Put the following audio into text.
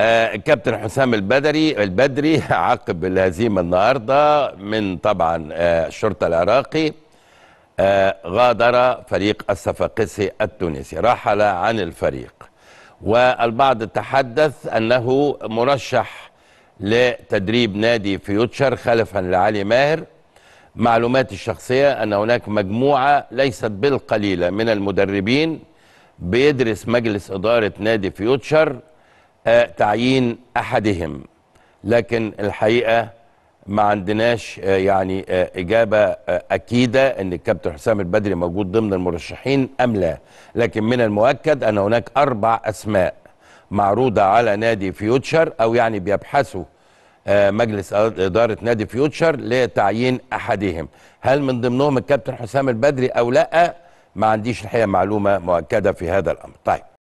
الكابتن آه، حسام البدري البدري عقب الهزيمه النهارده من طبعا آه، الشرطه العراقي آه، غادر فريق الصفاقسي التونسي رحل عن الفريق والبعض تحدث انه مرشح لتدريب نادي فيوتشر خلفا لعلي ماهر معلوماتي الشخصيه ان هناك مجموعه ليست بالقليله من المدربين بيدرس مجلس اداره نادي فيوتشر تعيين أحدهم لكن الحقيقة ما عندناش آه، يعني آه، إجابة آه، أكيدة أن الكابتن حسام البدري موجود ضمن المرشحين أم لا لكن من المؤكد أن هناك أربع أسماء معروضة على نادي فيوتشر أو يعني بيبحثوا مجلس إدارة نادي فيوتشر لتعيين أحدهم هل من ضمنهم الكابتن حسام البدري أو لا ما عنديش الحقيقة معلومة مؤكدة في هذا الأمر طيب